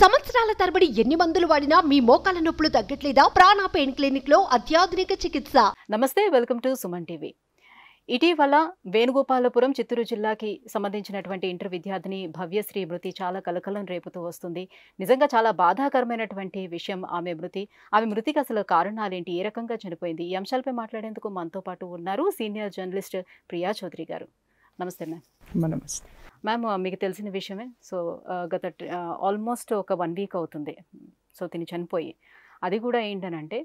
సంవత్సరాల తరబడి ఎన్ని మందులు వాడినా మీ మోకాల నొప్పులు తగ్గట్లేదా ప్రాణ పెయిన్ క్లినిక్ లో అత్యాధునిక చికిత్స నమస్తే వెల్కమ్ టు సుమన్ టీవీ ఇటీవల వేణుగోపాలపురం చిత్తూరు జిల్లాకి సంబంధించినటువంటి ఇంటర్ విద్యార్థిని భవ్యశ్రీ మృతి చాలా కలకలం రేపుతూ వస్తుంది నిజంగా చాలా బాధాకరమైనటువంటి విషయం ఆమె మృతి ఆమె మృతికి అసలు కారణాలేంటి ఏ రకంగా చనిపోయింది ఈ అంశాలపై మాట్లాడేందుకు మనతో పాటు ఉన్నారు సీనియర్ జర్నలిస్ట్ ప్రియా చౌదరి గారు నమస్తే మ్యామ్ నమస్తే మ్యామ్ uh, మీకు తెలిసిన విషయమే సో uh, గత ఆల్మోస్ట్ uh, ఒక వన్ వీక్ అవుతుంది సో తిని చనిపోయి అది కూడా ఏంటనంటే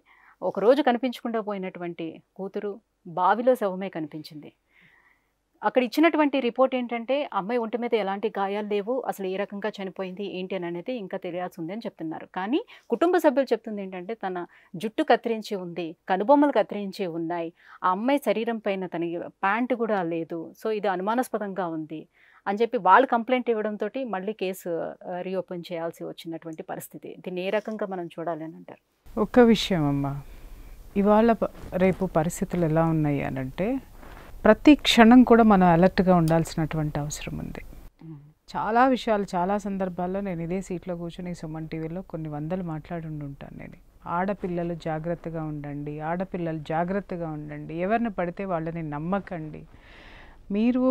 ఒకరోజు కనిపించకుండా పోయినటువంటి కూతురు బావిలో శవమే కనిపించింది అక్కడ ఇచ్చినటువంటి రిపోర్ట్ ఏంటంటే అమ్మాయి ఒంటి మీద ఎలాంటి గాయాలు లేవు అసలు ఏ రకంగా చనిపోయింది ఏంటి అని అనేది ఇంకా తెలియాల్సి ఉంది అని చెప్తున్నారు కానీ కుటుంబ సభ్యులు చెప్తుంది ఏంటంటే తన జుట్టు కత్తిరించి ఉంది కనుబొమ్మలు కత్తిరించి ఉన్నాయి ఆ అమ్మాయి శరీరం పైన తనకి ప్యాంటు కూడా లేదు సో ఇది అనుమానాస్పదంగా ఉంది అని చెప్పి వాళ్ళు కంప్లైంట్ ఇవ్వడంతో మళ్ళీ కేసు రీఓపెన్ చేయాల్సి వచ్చినటువంటి పరిస్థితి దీన్ని ఏ రకంగా మనం చూడాలి అని అంటారు ఒక్క విషయం అమ్మా ఇవాళ రేపు పరిస్థితులు ఎలా ఉన్నాయి అని అంటే ప్రతి క్షణం కూడా మనం అలర్ట్గా ఉండాల్సినటువంటి అవసరం ఉంది చాలా విషయాలు చాలా సందర్భాల్లో నేను ఇదే సీట్లో కూర్చొని సుమన్ టీవీలో కొన్ని వందలు మాట్లాడి ఉంటాను నేను ఆడపిల్లలు జాగ్రత్తగా ఉండండి ఆడపిల్లలు జాగ్రత్తగా ఉండండి ఎవరిని పడితే వాళ్ళని నమ్మకండి మీరు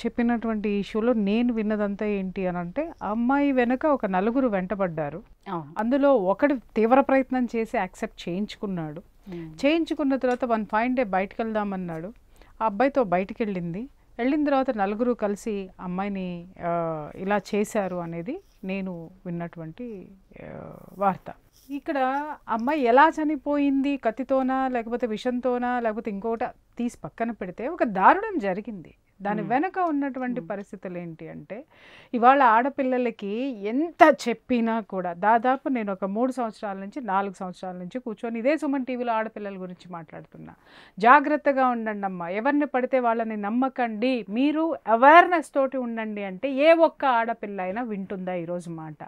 చెప్పినటువంటి ఇష్యూలో నేను విన్నదంతా ఏంటి అని అంటే అమ్మాయి వెనుక ఒక నలుగురు వెంటబడ్డారు అందులో ఒకడు తీవ్ర ప్రయత్నం చేసి యాక్సెప్ట్ చేయించుకున్నాడు చేయించుకున్న తర్వాత వన్ ఫైన్ డే బయటకు వెళ్దామన్నాడు ఆ అబ్బాయితో బయటకు వెళ్ళింది వెళ్ళిన తర్వాత నలుగురు కలిసి అమ్మాయిని ఇలా చేశారు అనేది నేను విన్నటువంటి వార్త ఇక్కడ అమ్మాయి ఎలా చనిపోయింది కత్తితోనా లేకపోతే విషంతోనా లేకపోతే ఇంకోట తీసి పక్కన పెడితే ఒక దారుణం జరిగింది దాని వెనక ఉన్నటువంటి పరిస్థితులు ఏంటి అంటే ఇవాళ ఆడపిల్లలకి ఎంత చెప్పినా కూడా దాదాపు నేను ఒక మూడు సంవత్సరాల నుంచి నాలుగు సంవత్సరాల నుంచి కూర్చొని ఇదే సుమన్ టీవీలో ఆడపిల్లల గురించి మాట్లాడుతున్నా జాగ్రత్తగా ఉండండి అమ్మ ఎవరిని పడితే వాళ్ళని నమ్మకండి మీరు అవేర్నెస్ తోటి ఉండండి అంటే ఏ ఒక్క ఆడపిల్ల అయినా వింటుందా ఈరోజు మాట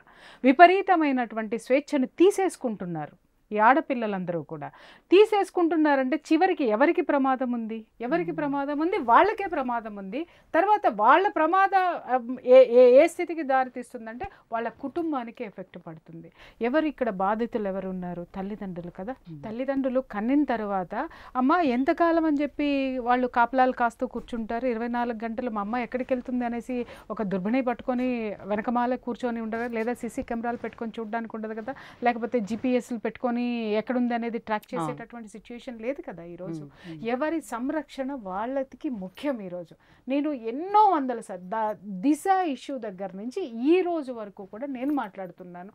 విపరీతమైనటువంటి స్వేచ్ఛను తీసేసుకుంటున్నారు ఈ ఆడపిల్లలందరూ కూడా తీసేసుకుంటున్నారంటే చివరికి ఎవరికి ప్రమాదం ఉంది ఎవరికి ప్రమాదం ఉంది వాళ్ళకే ప్రమాదం ఉంది తర్వాత వాళ్ళ ప్రమాద ఏ ఏ స్థితికి దారితీస్తుందంటే వాళ్ళ కుటుంబానికి ఎఫెక్ట్ పడుతుంది ఎవరు ఇక్కడ బాధితులు ఎవరు ఉన్నారు తల్లిదండ్రులు కదా తల్లిదండ్రులు కన్నిన తర్వాత అమ్మ ఎంతకాలం అని చెప్పి వాళ్ళు కాపలాలు కాస్తూ కూర్చుంటారు ఇరవై నాలుగు గంటలు మా అమ్మ ఎక్కడికి వెళ్తుంది అనేసి ఒక దుర్భిణి పట్టుకొని వెనకమాలే కూర్చొని ఉండరు లేదా సీసీ కెమెరాలు పెట్టుకొని చూడడానికి ఉండదు కదా లేకపోతే జిపిఎస్లు పెట్టుకొని భూమి ఎక్కడుంది అనేది ట్రాక్ చేసేటటువంటి సిచ్యువేషన్ లేదు కదా ఈరోజు ఎవరి సంరక్షణ వాళ్ళకి ముఖ్యం ఈరోజు నేను ఎన్నో వందల దిశ ఇష్యూ దగ్గర నుంచి ఈ రోజు వరకు కూడా నేను మాట్లాడుతున్నాను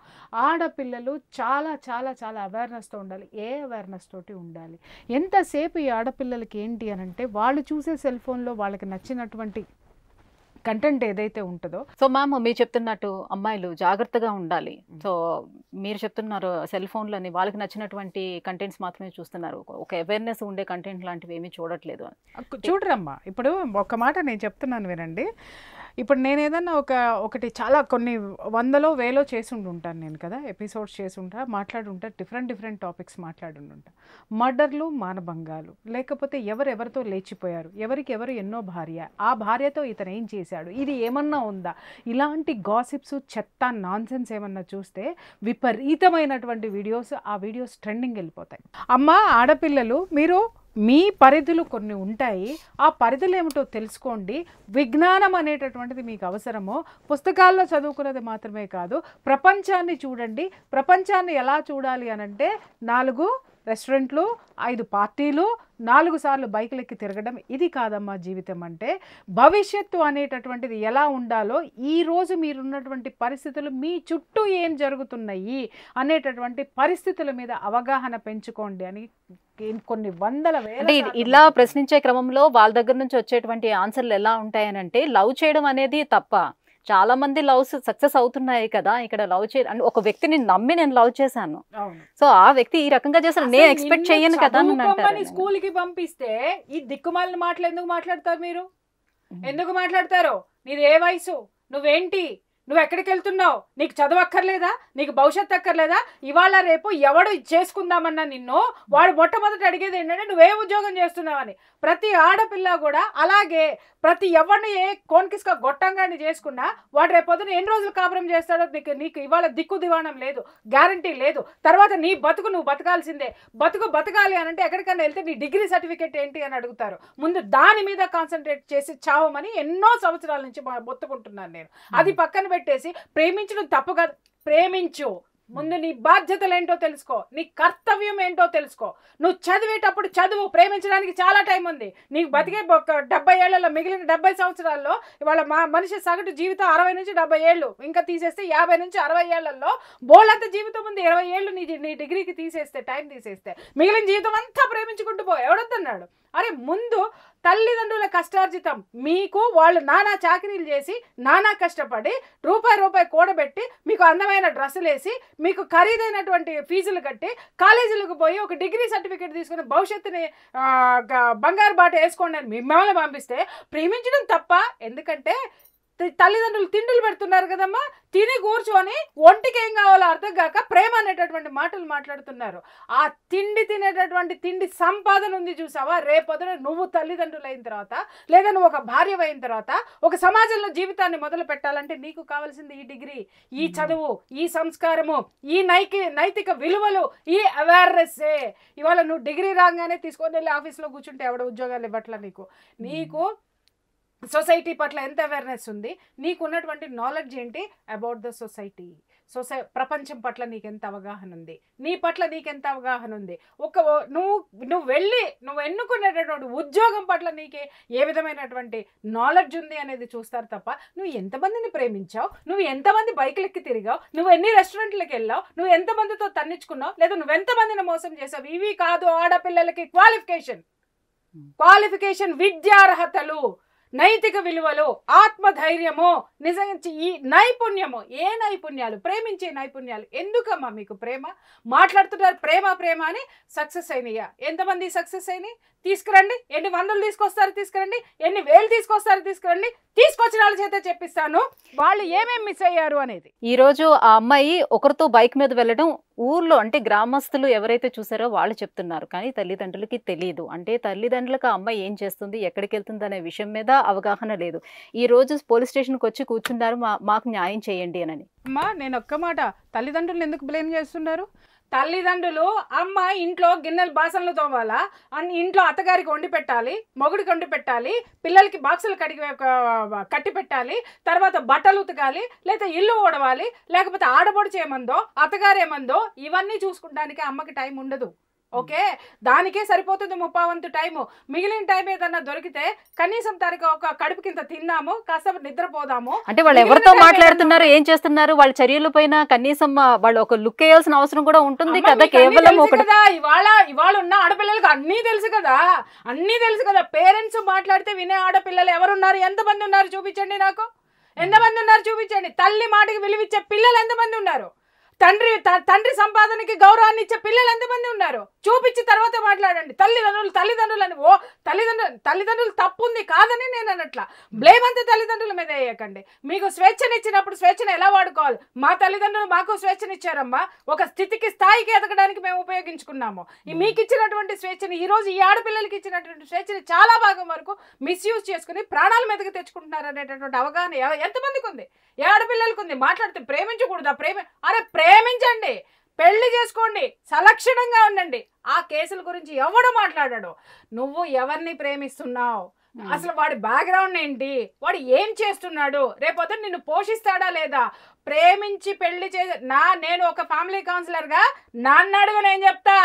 ఆడపిల్లలు చాలా చాలా చాలా అవేర్నెస్తో ఉండాలి ఏ అవేర్నెస్ తోటి ఉండాలి ఎంతసేపు ఈ ఆడపిల్లలకి ఏంటి అని అంటే వాళ్ళు చూసే సెల్ ఫోన్లో వాళ్ళకి నచ్చినటువంటి కంటెంట్ ఏదైతే ఉంటుందో సో మ్యామ్ మీరు చెప్తున్నట్టు అమ్మాయిలు జాగ్రత్తగా ఉండాలి సో మీరు చెప్తున్నారు సెల్ ఫోన్లని వాళ్ళకి నచ్చినటువంటి కంటెంట్స్ మాత్రమే చూస్తున్నారు ఒక అవేర్నెస్ ఉండే కంటెంట్ లాంటివి ఏమీ చూడట్లేదు చూడరమ్మా ఇప్పుడు ఒక మాట నేను చెప్తున్నాను వినండి ఇప్పుడు నేను ఏదన్నా ఒక ఒకటి చాలా కొన్ని వందలో వేలో చేసి ఉంటాను నేను కదా ఎపిసోడ్స్ చేసి ఉంటా మాట్లాడుంటా డిఫరెంట్ డిఫరెంట్ టాపిక్స్ మాట్లాడుంటా మర్డర్లు మానభంగాలు లేకపోతే ఎవరెవరితో లేచిపోయారు ఎవరికి ఎవరు ఎన్నో భార్య ఆ భార్యతో ఇతను ఏం చేశాడు ఇది ఏమన్నా ఉందా ఇలాంటి గాసిప్స్ చెత్త నాన్సెన్స్ ఏమన్నా చూస్తే విపరీతమైనటువంటి వీడియోస్ ఆ వీడియోస్ ట్రెండింగ్ వెళ్ళిపోతాయి అమ్మ ఆడపిల్లలు మీరు మీ పరిధులు కొన్ని ఉంటాయి ఆ పరిధులు ఏమిటో తెలుసుకోండి విజ్ఞానం అనేటటువంటిది మీకు అవసరమో పుస్తకాల్లో చదువుకున్నది మాత్రమే కాదు ప్రపంచాన్ని చూడండి ప్రపంచాన్ని ఎలా చూడాలి అనంటే నాలుగు రెస్టారెంట్లు ఐదు పార్టీలు నాలుగు సార్లు బైకులెక్కి తిరగడం ఇది కాదమ్మా జీవితం అంటే భవిష్యత్తు అనేటటువంటిది ఎలా ఉండాలో ఈరోజు మీరున్నటువంటి పరిస్థితులు మీ చుట్టూ ఏం జరుగుతున్నాయి అనేటటువంటి పరిస్థితుల మీద అవగాహన పెంచుకోండి అని కొన్ని వందల వేల ఇలా ప్రశ్నించే క్రమంలో వాళ్ళ దగ్గర నుంచి వచ్చేటువంటి ఆన్సర్లు ఎలా ఉంటాయనంటే లవ్ చేయడం అనేది తప్ప చాలా మంది లవ్స్ సక్సెస్ అవుతున్నాయి కదా ఇక్కడ లవ్ చే ఒక వ్యక్తిని నమ్మి నేను లవ్ చేశాను సో ఆ వ్యక్తి ఈ రకంగా చేశారు నేను ఎక్స్పెక్ట్ చేయను కదా స్కూల్ కి పంపిస్తే ఈ దిక్కుమాలని మాటలు ఎందుకు మాట్లాడతారు మీరు ఎందుకు మాట్లాడతారు నీది ఏ వయసు నువ్వేంటి నువ్వు ఎక్కడికి వెళ్తున్నావు నీకు చదవక్కర్లేదా నీకు భవిష్యత్ అక్కర్లేదా ఇవాళ రేపు ఎవడు చేసుకుందామన్నా నిన్ను వాడు మొట్టమొదటి అడిగేది ఏంటంటే నువ్వే ఉద్యోగం చేస్తున్నావని ప్రతి ఆడపిల్ల కూడా అలాగే ప్రతి ఎవరిని ఏ కోన్కిస్క గొట్టంగాని చేసుకున్నా వాడు రేపొద్దున ఎన్ని రోజులు కాపురం చేస్తాడో నీకు నీకు ఇవాళ దిక్కు దివాణం లేదు గ్యారంటీ లేదు తర్వాత నీ బతుకు నువ్వు బతకాల్సిందే బతుకు బతకాలి అని అంటే ఎక్కడికైనా వెళ్తే నీ డిగ్రీ సర్టిఫికేట్ ఏంటి అని అడుగుతారు ముందు దాని మీద కాన్సన్ట్రేట్ చేసి చావమని ఎన్నో సంవత్సరాల నుంచి బొత్తుకుంటున్నాను నేను అది పక్కన పెట్టేసి ప్రేమించడం తప్పు కాదు ప్రేమించు ముందు నీ బాధ్యతలు ఏంటో తెలుసుకో నీ కర్తవ్యం ఏంటో తెలుసుకో నువ్వు చదివేటప్పుడు చదువు ప్రేమించడానికి చాలా టైం ఉంది నీకు బతికే డెబ్బై ఏళ్లలో మిగిలిన డెబ్బై సంవత్సరాల్లో ఇవాళ మా మనిషి సగటు జీవితం అరవై నుంచి డెబ్బై ఏళ్ళు ఇంకా తీసేస్తే యాభై నుంచి అరవై ఏళ్లలో బోలంత జీవితం ఉంది ఇరవై ఏళ్ళు నీ నీ డిగ్రీకి తీసేస్తే టైం తీసేస్తే మిగిలిన జీవితం అంతా ప్రేమించుకుంటూ పో ఎవడొద్దన్నాడు అరే ముందు తల్లిదండ్రుల కష్టార్జితం మీకు వాళ్ళు నానా చాకరీలు చేసి నానా కష్టపడి రూపాయి రూపాయి కూడబెట్టి మీకు అందమైన డ్రెస్సులు వేసి మీకు ఖరీదైనటువంటి ఫీజులు కట్టి కాలేజీలకు పోయి ఒక డిగ్రీ సర్టిఫికేట్ తీసుకుని భవిష్యత్తుని బంగారు బాట వేసుకోండి అని మిమ్మల్ని పంపిస్తే ప్రేమించడం తప్ప ఎందుకంటే తల్లిదండ్రులు తిండులు పెడుతున్నారు కదమ్మా తిని కూర్చొని ఒంటికి ఏం కావాలో అర్థం కాక ప్రేమ అనేటటువంటి మాటలు మాట్లాడుతున్నారు ఆ తిండి తినేటటువంటి తిండి సంపాదన ఉంది చూసావా రేపొదన నువ్వు తల్లిదండ్రులు అయిన తర్వాత లేదా నువ్వు ఒక భార్య అయిన తర్వాత ఒక సమాజంలో జీవితాన్ని మొదలు పెట్టాలంటే నీకు కావాల్సింది ఈ డిగ్రీ ఈ చదువు ఈ సంస్కారము ఈ నైకి నైతిక విలువలు ఈ అవేర్నెస్సే ఇవాళ నువ్వు డిగ్రీ రాగానే తీసుకొని వెళ్ళి ఆఫీస్లో కూర్చుంటే ఎవడ ఉద్యోగాలు ఇవ్వట్లా నీకు నీకు సొసైటీ పట్ల ఎంత అవేర్నెస్ ఉంది నీకు ఉన్నటువంటి నాలెడ్జ్ ఏంటి అబౌట్ ద సొసైటీ సొసై ప్రపంచం పట్ల నీకెంత అవగాహన ఉంది నీ పట్ల నీకెంత అవగాహన ఉంది ఒక నువ్వు నువ్వు వెళ్ళి నువ్వు ఎన్నుకునేటటువంటి ఉద్యోగం పట్ల నీకే ఏ విధమైనటువంటి నాలెడ్జ్ ఉంది అనేది చూస్తారు తప్ప నువ్వు ఎంతమందిని ప్రేమించావు నువ్వు ఎంతమంది బైకులెక్కి తిరిగావు నువ్వు ఎన్ని రెస్టారెంట్లకు వెళ్ళావు నువ్వు ఎంతమందితో తన్నించుకున్నావు లేదా నువ్వు ఎంతమందిని మోసం చేసావు ఇవి కాదు ఆడపిల్లలకి క్వాలిఫికేషన్ క్వాలిఫికేషన్ hmm. విద్యార్హతలు నైతిక విలువలు ఆత్మధైర్యము నిజంగా ఈ నైపుణ్యము ఏ నైపుణ్యాలు ప్రేమించే నైపుణ్యాలు ఎందుకమ్మా మీకు ప్రేమ మాట్లాడుతున్నారు ప్రేమ ప్రేమ అని సక్సెస్ అయినాయా ఎంతమంది సక్సెస్ అయినాయి తీసుకురండి ఎన్ని వందలు తీసుకొస్తారు తీసుకురండి ఎన్ని వేలు తీసుకొస్తారు తీసుకురండి తీసుకొచ్చిన వాళ్ళ చేత చెప్పిస్తాను వాళ్ళు ఏమేమి మిస్ అయ్యారు అనేది ఈరోజు ఆ అమ్మాయి ఒకరితో బైక్ మీద వెళ్ళడం ఊర్లో అంటే గ్రామస్తులు ఎవరైతే చూసారో వాళ్ళు చెప్తున్నారు కానీ తల్లిదండ్రులకి తెలియదు అంటే తల్లిదండ్రులకు అమ్మాయి ఏం చేస్తుంది ఎక్కడికి వెళ్తుంది అనే విషయం మీద అవగాహన లేదు ఈ రోజు పోలీస్ స్టేషన్కి వచ్చి కూర్చున్నారు మా మాకు న్యాయం చేయండి అని అమ్మా నేను ఒక్క మాట తల్లిదండ్రులు ఎందుకు బ్లేమ్ చేస్తున్నారు తల్లిదండ్రులు అమ్మ ఇంట్లో గిన్నెలు బాసనలు తోమాలా అని ఇంట్లో అత్తగారికి వండి పెట్టాలి మొగుడికి వండి పెట్టాలి పిల్లలకి బాక్సులు కడిగి కట్టి పెట్టాలి తర్వాత బట్టలు ఉతకాలి లేదా ఇల్లు ఓడవాలి లేకపోతే ఆడబొడి చేయమందో అత్తగారేమందో ఇవన్నీ చూసుకుంటానికి అమ్మకి టైం ఉండదు Hmm. ఓకే దానికే సరిపోతుంది ముప్పా వంతు టైము మిగిలిన టైం ఏదన్నా దొరికితే కనీసం తనకి ఒక కడుపు కింద తిన్నాము కాస్త నిద్రపోదాము అంటే వాళ్ళు ఎవరితో మాట్లాడుతున్నారు ఏం చేస్తున్నారు వాళ్ళ చర్యల పైన కనీసం వాళ్ళు ఒక లుక్ వేయాల్సిన అవసరం కూడా ఉంటుంది కదా కేవలం కదా ఇవాళ ఇవాళ ఉన్న ఆడపిల్లలకు అన్నీ తెలుసు కదా అన్నీ తెలుసు కదా పేరెంట్స్ మాట్లాడితే వినే ఆడపిల్లలు ఎవరున్నారు ఎంతమంది ఉన్నారు చూపించండి నాకు ఎంతమంది ఉన్నారు చూపించండి తల్లి మాటకి విలువిచ్చే పిల్లలు ఎంతమంది ఉన్నారు తండ్రి తండ్రి సంపాదనకి గౌరవాన్ని ఇచ్చే పిల్లలు ఎంతమంది ఉన్నారు చూపించి తర్వాత మాట్లాడండి తల్లిదండ్రులు తల్లిదండ్రులు అని ఓ తల్లిదండ్రులు తల్లిదండ్రులు తప్పుంది కాదని నేను అనట్లా బ్లేమ్ అంతా తల్లిదండ్రుల మీద వేయకండి మీకు స్వేచ్ఛనిచ్చినప్పుడు స్వేచ్ఛను ఎలా వాడుకోవాలి మా తల్లిదండ్రులు మాకు స్వేచ్ఛనిచ్చారమ్మా ఒక స్థితికి స్థాయికి ఎదగడానికి మేము ఉపయోగించుకున్నాము hmm. మీకు ఇచ్చినటువంటి స్వేచ్ఛని ఈరోజు ఈ ఆడపిల్లలకి ఇచ్చినటువంటి స్వేచ్ఛని చాలా భాగం వరకు మిస్యూజ్ చేసుకుని ప్రాణాల మీదకి తెచ్చుకుంటున్నారు అనేటటువంటి అవగాహన ఎంతమందికి ఉంది ఏ ఆడపిల్లలకు ఉంది మాట్లాడితే ప్రేమించకూడదా ప్రేమ అరే ప్రేమించండి పెళ్లి చేసుకోండి సలక్షణంగా ఉండండి ఆ కేసుల గురించి ఎవడు మాట్లాడాడు నువ్వు ఎవరిని ప్రేమిస్తున్నావు అసలు వాడి బ్యాక్గ్రౌండ్ ఏంటి వాడు ఏం చేస్తున్నాడు రేపు నిన్ను పోషిస్తాడా లేదా ప్రేమించి పెళ్లి చే నా నేను ఒక ఫ్యామిలీ కౌన్సిలర్గా నాన్న అడుగు నేను చెప్తా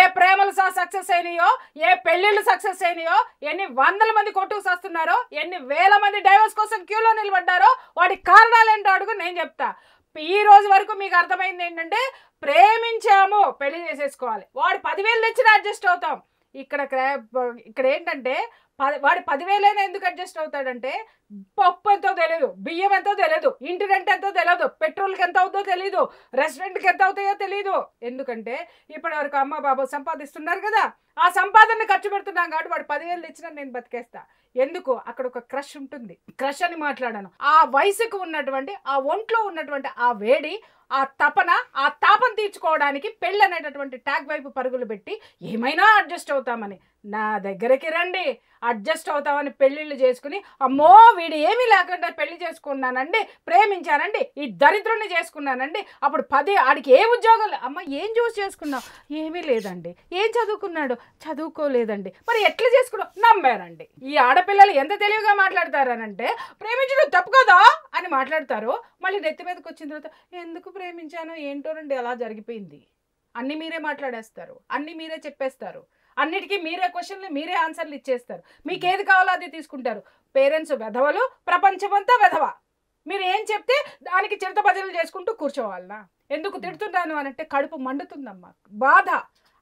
ఏ ప్రేమలు సక్సెస్ అయినాయో ఏ పెళ్ళిళ్ళు సక్సెస్ అయినాయో ఎన్ని వందల మంది కొట్టుకు సస్తున్నారో ఎన్ని వేల మంది డైవర్స్ కోసం క్యూలో నిలబడ్డారో వాటి కారణాలు ఏంటో అడుగు నేను చెప్తా ఈ రోజు వరకు మీకు అర్థమైంది ఏంటంటే ప్రేమించాము పెళ్లి చేసేసుకోవాలి వాడు పదివేలు తెచ్చిన అడ్జస్ట్ అవుతాం ఇక్కడ ఇక్కడ ఏంటంటే వాడు పదివేలైనా ఎందుకు అడ్జస్ట్ అవుతాడంటే పప్పు ఎంతో తెలియదు బియ్యం ఎంతో తెలియదు ఇంటి రెంట్ ఎంతో తెలియదు పెట్రోల్కి ఎంత అవుతుందో తెలియదు రెస్టారెంట్కి ఎంత అవుతాయో తెలియదు ఎందుకంటే ఇప్పటి వరకు అమ్మ బాబు సంపాదిస్తున్నారు కదా ఆ సంపాదన ఖర్చు పెడుతున్నాం కాబట్టి వాడు పదివేలు తెచ్చినా నేను బతికేస్తా ఎందుకు అక్కడ ఒక క్రష్ ఉంటుంది క్రష్ అని మాట్లాడాను ఆ వయసుకు ఉన్నటువంటి ఆ ఒంట్లో ఉన్నటువంటి ఆ వేడి ఆ తపన ఆ తాపం తీర్చుకోవడానికి పెళ్ళి అనేటటువంటి ట్యాగ్ వైపు పరుగులు పెట్టి ఏమైనా అడ్జస్ట్ అవుతామని నా దగ్గరికి రండి అడ్జస్ట్ అవుతామని పెళ్ళిళ్ళు చేసుకుని అమ్మో వీడు ఏమీ లేకుండా పెళ్లి చేసుకున్నానండి ప్రేమించానండి ఈ దరిద్రుని చేసుకున్నానండి అప్పుడు పది ఆడికి ఏ ఉద్యోగాలు అమ్మ ఏం చూసి చేసుకున్నావు ఏమీ లేదండి ఏం చదువుకున్నాడు చదువుకోలేదండి మరి ఎట్లా చేసుకున్నావు నమ్మారండి ఈ ఆడపిల్లలు ఎంత తెలివిగా మాట్లాడతారనంటే ప్రేమించడం తప్పు కదా అని మాట్లాడతారు మళ్ళీ నెత్తి మీదకి వచ్చిన తర్వాత ఎందుకు ప్రేమించాను ఏంటో రండి అలా జరిగిపోయింది అన్నీ మీరే మాట్లాడేస్తారు అన్నీ మీరే చెప్పేస్తారు అన్నిటికీ మీరే క్వశ్చన్లు మీరే ఆన్సర్లు ఇచ్చేస్తారు మీకు ఏది కావాలో అది తీసుకుంటారు పేరెంట్స్ వెధవలు ప్రపంచమంతా వెధవ మీరు ఏం చెప్తే దానికి చిరత భజనలు చేసుకుంటూ కూర్చోవాలనా ఎందుకు తిడుతున్నాను అంటే కడుపు మండుతుందమ్మా బాధ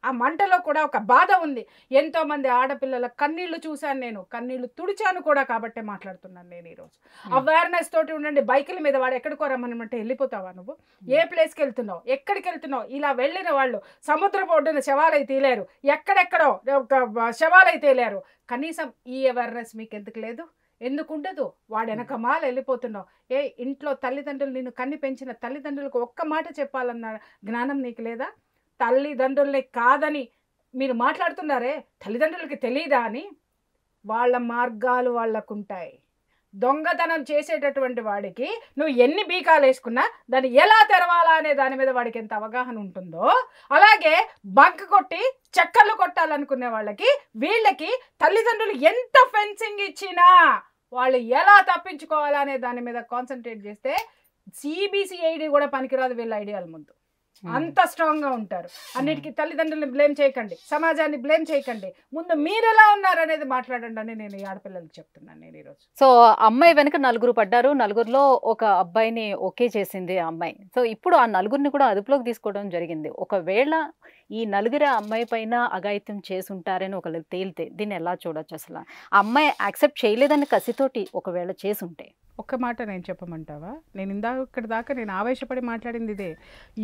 ఆ మంటలో కూడా ఒక బాధ ఉంది ఎంతోమంది ఆడపిల్లల కన్నీళ్లు చూశాను నేను కన్నీళ్లు తుడిచాను కూడా కాబట్టే మాట్లాడుతున్నాను నేను ఈరోజు అవేర్నెస్ తోటి ఉండండి బైకుల మీద వాడు ఎక్కడికో రమ్మనమంటే వెళ్ళిపోతావా నువ్వు ఏ ప్లేస్కి వెళ్తున్నావు ఎక్కడికి వెళ్తున్నావు ఇలా వెళ్ళిన వాళ్ళు సముద్ర ఒడ్డున శవాలై తీలేరు ఎక్కడెక్కడో శవాలై తేలేరు కనీసం ఈ అవేర్నెస్ మీకు ఎందుకు లేదు ఎందుకుండదు వాడు వెనక మాల వెళ్ళిపోతున్నావు ఏ ఇంట్లో తల్లిదండ్రులు నిన్ను కన్ని పెంచిన తల్లిదండ్రులకు ఒక్క మాట చెప్పాలన్న జ్ఞానం నీకు లేదా తల్లిదండ్రుల్ని కాదని మీరు మాట్లాడుతున్నారే తల్లిదండ్రులకి తెలియదా అని వాళ్ళ మార్గాలు వాళ్ళకుంటాయి దొంగతనం చేసేటటువంటి వాడికి నువ్వు ఎన్ని బీకాలు వేసుకున్నా దాన్ని ఎలా తెరవాలా అనే దాని మీద వాడికి ఎంత అవగాహన ఉంటుందో అలాగే బంక్ కొట్టి చెక్కలు కొట్టాలనుకునే వాళ్ళకి వీళ్ళకి తల్లిదండ్రులు ఎంత ఫెన్సింగ్ ఇచ్చినా వాళ్ళు ఎలా తప్పించుకోవాలనే దాని మీద కాన్సన్ట్రేట్ చేస్తే సిబిసిఐడి కూడా పనికిరాదు వీళ్ళ ఐడియాల ముందు Hmm. అంత స్ట్రాంగ్ గా ఉంటారు hmm. అన్నిటికీ తల్లిదండ్రులను బ్లేమ్ చేయకండి సమాజాన్ని బ్లేమ్ చేయకండి ముందు మీరు ఎలా ఉన్నారు అనేది మాట్లాడండి అని నేను ఆడపిల్లలకు చెప్తున్నాను నేను ఈరోజు సో అమ్మాయి వెనుక నలుగురు పడ్డారు నలుగురులో ఒక అబ్బాయిని ఓకే చేసింది ఆ అమ్మాయి సో ఇప్పుడు ఆ నలుగురిని కూడా అదుపులోకి తీసుకోవడం జరిగింది ఒకవేళ ఈ నలుగురు అమ్మాయి పైన అఘాయిత్యం చేసుంటారని ఒకళ్ళు తేలితే దీన్ని ఎలా చూడొచ్చు అసలు అమ్మాయి యాక్సెప్ట్ చేయలేదని కసితోటి ఒకవేళ చేసుంటే ఒక్క మాట నేను చెప్పమంటావా నేను ఇందాక ఇక్కడ దాకా నేను ఆవేశపడి మాట్లాడింది ఇదే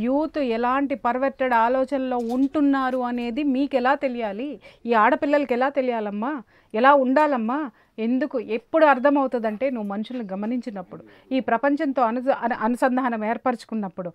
యూత్ ఎలాంటి పర్వెట్టెడ్ ఆలోచనలో ఉంటున్నారు అనేది మీకు ఎలా తెలియాలి ఈ ఆడపిల్లలకి ఎలా తెలియాలమ్మా ఎలా ఉండాలమ్మా ఎందుకు ఎప్పుడు అర్థమవుతుందంటే నువ్వు మనుషులను గమనించినప్పుడు ఈ ప్రపంచంతో అను అనుసంధానం ఏర్పరచుకున్నప్పుడు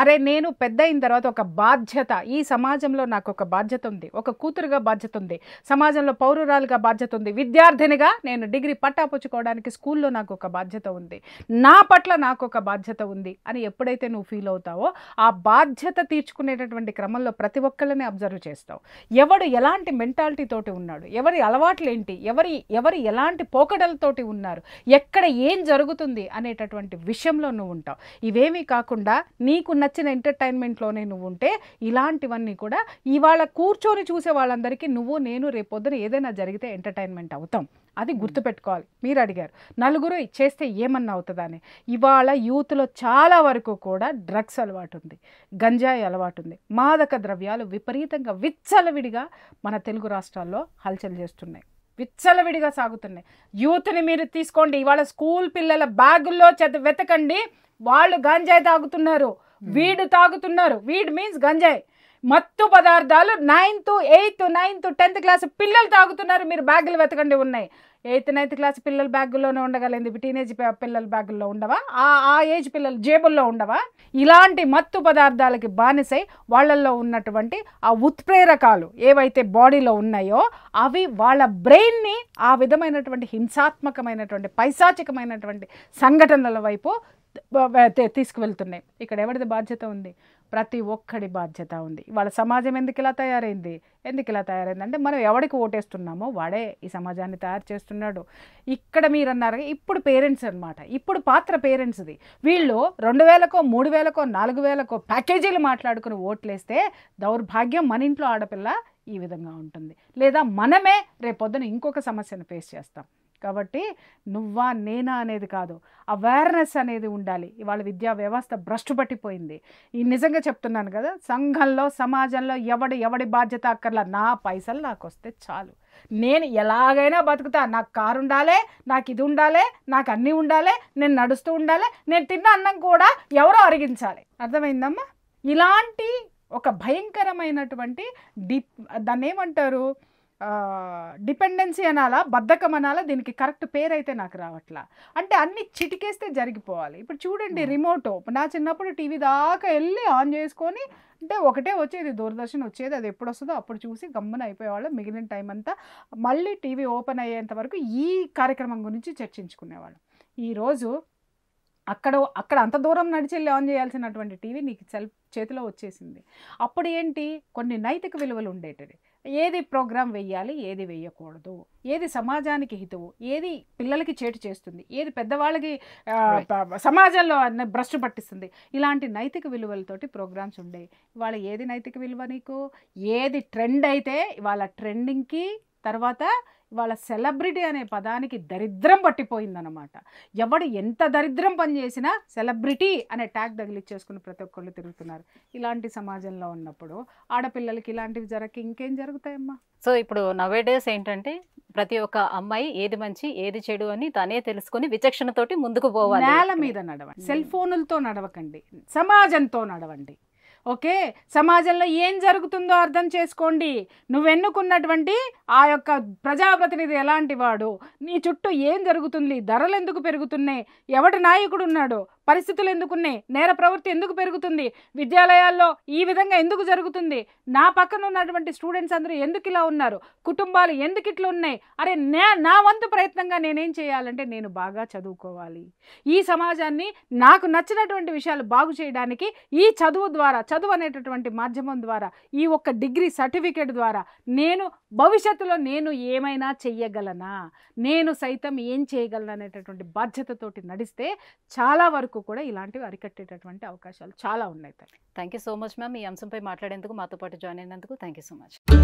అరే నేను పెద్ద అయిన తర్వాత ఒక బాధ్యత ఈ సమాజంలో నాకు ఒక బాధ్యత ఉంది ఒక కూతురుగా బాధ్యత ఉంది సమాజంలో పౌరురాలుగా బాధ్యత ఉంది విద్యార్థినిగా నేను డిగ్రీ పట్టా పుచ్చుకోవడానికి స్కూల్లో నాకు ఒక బాధ్యత ఉంది నా పట్ల నాకు ఒక బాధ్యత ఉంది అని ఎప్పుడైతే నువ్వు ఫీల్ అవుతావో ఆ బాధ్యత తీర్చుకునేటటువంటి క్రమంలో ప్రతి ఒక్కళ్ళని అబ్జర్వ్ చేస్తావు ఎవడు ఎలాంటి మెంటాలిటీ తోటి ఉన్నాడు ఎవరి అలవాట్లు ఏంటి ఏంటి ఎవరి ఎవరు ఎలాంటి పోకడలతోటి ఉన్నారు ఎక్కడ ఏం జరుగుతుంది అనేటటువంటి విషయంలో నువ్వు ఉంటావు ఇవేమీ కాకుండా నీకు నచ్చిన ఎంటర్టైన్మెంట్లోనే నువ్వు ఉంటే ఇలాంటివన్నీ కూడా ఇవాళ కూర్చొని చూసే వాళ్ళందరికీ నువ్వు నేను రేపొద్దున ఏదైనా జరిగితే ఎంటర్టైన్మెంట్ అవుతాం అది గుర్తుపెట్టుకోవాలి మీరు అడిగారు నలుగురు చేస్తే ఏమన్నా అవుతుందని ఇవాళ యూత్లో చాలా వరకు కూడా డ్రగ్స్ అలవాటు ఉంది గంజాయి అలవాటు ఉంది మాదక ద్రవ్యాలు విపరీతంగా విచ్చలవిడిగా మన తెలుగు రాష్ట్రాల్లో హల్చల్ చేస్తున్నాయి విచ్చలవిడిగా సాగుతున్నాయి యూత్ని మీరు తీసుకోండి ఇవాళ స్కూల్ పిల్లల బ్యాగుల్లో చెత్త వెతకండి వాళ్ళు గంజాయి తాగుతున్నారు వీడు తాగుతున్నారు వీడ్ మీన్స్ గంజాయి మత్తు పదార్థాలు ninth eighth ninth tenth class పిల్లలు తాగుతున్నారు మీరు బ్యాగులు వెతకండి ఉన్నాయి ఎయిత్ నైన్త్ క్లాస్ పిల్లల బ్యాగుల్లోనే ఉండగలిగింది టీనేజ్ పిల్లల బ్యాగుల్లో ఉండవా ఆ ఆ ఏజ్ పిల్లలు జేబుల్లో ఉండవా ఇలాంటి మత్తు పదార్థాలకి బానిసై వాళ్ళల్లో ఉన్నటువంటి ఆ ఉత్ప్రేరకాలు ఏవైతే బాడీలో ఉన్నాయో అవి వాళ్ళ బ్రెయిన్ని ఆ విధమైనటువంటి హింసాత్మకమైనటువంటి పైశాచికమైనటువంటి సంఘటనల వైపు తీసుకువెళ్తున్నాయి ఇక్కడ ఎవరిది బాధ్యత ఉంది ప్రతి ఒక్కడి బాధ్యత ఉంది వాళ్ళ సమాజం ఎందుకు ఇలా తయారైంది ఎందుకు ఇలా తయారైంది అంటే మనం ఎవడికి ఓటేస్తున్నామో వాడే ఈ సమాజాన్ని తయారు చేస్తున్నాడు ఇక్కడ మీరు అన్నారు ఇప్పుడు పేరెంట్స్ అనమాట ఇప్పుడు పాత్ర పేరెంట్స్ది వీళ్ళు రెండు వేలకో మూడు వేలకో నాలుగు వేలకో ప్యాకేజీలు మాట్లాడుకుని ఓట్లేస్తే దౌర్భాగ్యం మన ఇంట్లో ఆడపిల్ల ఈ విధంగా ఉంటుంది లేదా మనమే రేపొద్దున ఇంకొక సమస్యను ఫేస్ చేస్తాం కాబట్టి నువ్వా నేనా అనేది కాదు అవేర్నెస్ అనేది ఉండాలి ఇవాళ విద్యా వ్యవస్థ భ్రష్టు పట్టిపోయింది ఈ నిజంగా చెప్తున్నాను కదా సంఘంలో సమాజంలో ఎవడు ఎవడి బాధ్యత అక్కర్లా నా పైసలు నాకు వస్తే చాలు నేను ఎలాగైనా బతుకుతా నాకు కారు ఉండాలి నాకు ఇది ఉండాలి నాకు అన్నీ ఉండాలి నేను నడుస్తూ ఉండాలి నేను తిన్న అన్నం కూడా ఎవరో అరిగించాలి అర్థమైందమ్మా ఇలాంటి ఒక భయంకరమైనటువంటి డిప్ దాన్ని ఏమంటారు డిపెండెన్సీ అనాలా బద్ధకం అనాలా దీనికి కరెక్ట్ పేరు అయితే నాకు రావట్లా అంటే అన్ని చిటికేస్తే జరిగిపోవాలి ఇప్పుడు చూడండి రిమోట్ నా చిన్నప్పుడు టీవీ దాకా వెళ్ళి ఆన్ చేసుకొని అంటే ఒకటే వచ్చేది దూరదర్శన్ వచ్చేది అది ఎప్పుడు వస్తుందో అప్పుడు చూసి గమ్మున అయిపోయేవాళ్ళు మిగిలిన టైం అంతా మళ్ళీ టీవీ ఓపెన్ అయ్యేంత వరకు ఈ కార్యక్రమం గురించి చర్చించుకునేవాళ్ళు ఈరోజు అక్కడ అక్కడ అంత దూరం నడిచి వెళ్ళి ఆన్ చేయాల్సినటువంటి టీవీ నీకు సెల్ చేతిలో వచ్చేసింది అప్పుడు ఏంటి కొన్ని నైతిక విలువలు ఉండేటివి ఏది ప్రోగ్రాం వేయాలి ఏది వేయకూడదు ఏది సమాజానికి హితవు ఏది పిల్లలకి చేటు చేస్తుంది ఏది పెద్దవాళ్ళకి సమాజంలో భ్రష్టు పట్టిస్తుంది ఇలాంటి నైతిక విలువలతోటి ప్రోగ్రామ్స్ ఉండే ఇవాళ ఏది నైతిక విలువ నీకు ఏది ట్రెండ్ అయితే ఇవాళ ట్రెండింగ్కి తర్వాత వాళ్ళ సెలబ్రిటీ అనే పదానికి దరిద్రం పట్టిపోయిందనమాట ఎవడు ఎంత దరిద్రం పనిచేసినా సెలబ్రిటీ అనే ట్యాగ్ తగిలిచ్చేసుకుని ప్రతి ఒక్కళ్ళు తిరుగుతున్నారు ఇలాంటి సమాజంలో ఉన్నప్పుడు ఆడపిల్లలకి ఇలాంటివి జరగక ఇంకేం జరుగుతాయమ్మా సో ఇప్పుడు నవేడేస్ ఏంటంటే ప్రతి ఒక్క అమ్మాయి ఏది మంచి ఏది చెడు అని తనే తెలుసుకుని విచక్షణతోటి ముందుకు పోవాలి నేల మీద నడవండి సెల్ ఫోనులతో నడవకండి సమాజంతో నడవండి ఓకే సమాజంలో ఏం జరుగుతుందో అర్థం చేసుకోండి నువ్వెన్నుకున్నటువంటి ఆ యొక్క ప్రజాప్రతినిధి ఎలాంటి వాడు నీ చుట్టూ ఏం జరుగుతుంది ధరలు ఎందుకు పెరుగుతున్నాయి ఎవటి నాయకుడు ఉన్నాడు పరిస్థితులు ఎందుకున్నాయి నేర ప్రవృత్తి ఎందుకు పెరుగుతుంది విద్యాలయాల్లో ఈ విధంగా ఎందుకు జరుగుతుంది నా పక్కన ఉన్నటువంటి స్టూడెంట్స్ అందరూ ఎందుకు ఇలా ఉన్నారు కుటుంబాలు ఎందుకు ఇట్లా ఉన్నాయి అరే నా నా వంతు ప్రయత్నంగా నేనేం చేయాలంటే నేను బాగా చదువుకోవాలి ఈ సమాజాన్ని నాకు నచ్చినటువంటి విషయాలు బాగు చేయడానికి ఈ చదువు ద్వారా చదువు అనేటటువంటి మాధ్యమం ద్వారా ఈ ఒక్క డిగ్రీ సర్టిఫికేట్ ద్వారా నేను భవిష్యత్తులో నేను ఏమైనా చెయ్యగలనా నేను సైతం ఏం చేయగలను అనేటటువంటి బాధ్యతతోటి నడిస్తే చాలా వరకు కూడా ఇలాంటివి అరికట్టేటటువంటి అవకాశాలు చాలా ఉన్నాయి thank you so much ma'am ఈ అంశంపై మాట్లాడేందుకు మాతో పాటు జాయిన్ అయినందుకు థ్యాంక్ యూ సో మచ్